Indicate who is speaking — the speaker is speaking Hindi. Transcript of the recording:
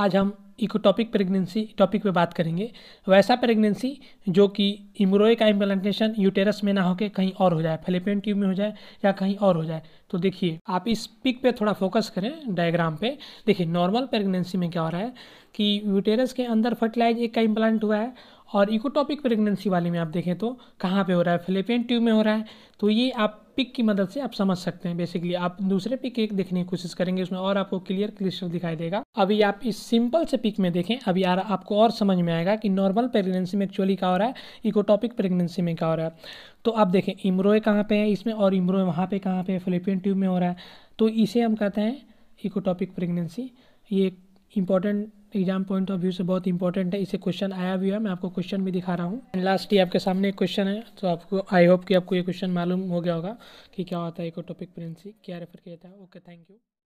Speaker 1: आज हम इकोटॉपिक प्रेगनेंसी टॉपिक पे बात करेंगे वैसा प्रेगनेंसी जो कि इमरोए का इम्प्लांटेशन यूटेरस में ना होके कहीं और हो जाए फेलिपियन ट्यूब में हो जाए या कहीं और हो जाए तो देखिए आप इस पिक पे थोड़ा फोकस करें डायग्राम पे देखिए नॉर्मल प्रेगनेंसी में क्या हो रहा है कि यूटेरस के अंदर फर्टिलाइज एक का इम्प्लांट हुआ है और इकोटॉपिक प्रेगनेंसी वाले में आप देखें तो कहाँ पे हो रहा है फिलिपियन ट्यूब में हो रहा है तो ये आप पिक की मदद से आप समझ सकते हैं बेसिकली आप दूसरे पिक एक देखने की कोशिश करेंगे उसमें और आपको क्लियर क्लिस्टर दिखाई देगा अभी आप इस सिंपल से पिक में देखें अभी यार आपको और समझ में आएगा कि नॉर्मल प्रेगनेंसी में एक्चुअली क्या हो रहा है इकोटॉपिक प्रेगनेंसी में क्या हो रहा है तो आप देखें इमरोए कहाँ पर है इसमें और इमरोए वहाँ पर कहाँ पे फिलिपियन ट्यूब में हो रहा है तो इसे हम कहते हैं इकोटॉपिक प्रेगनेंसी ये एक important exam point of view से बहुत इंपॉर्टेंट है इसे क्वेश्चन आया भी है मैं आपको क्वेश्चन भी दिखा रहा हूँ लास्ट ये आपके सामने एक क्वेश्चन है तो आपको आई होप कि आपको ये क्वेश्चन मालूम हो गया होगा कि क्या होता है टॉपिक प्रेंसी क्या रेफर किया जाता है ओके थैंक यू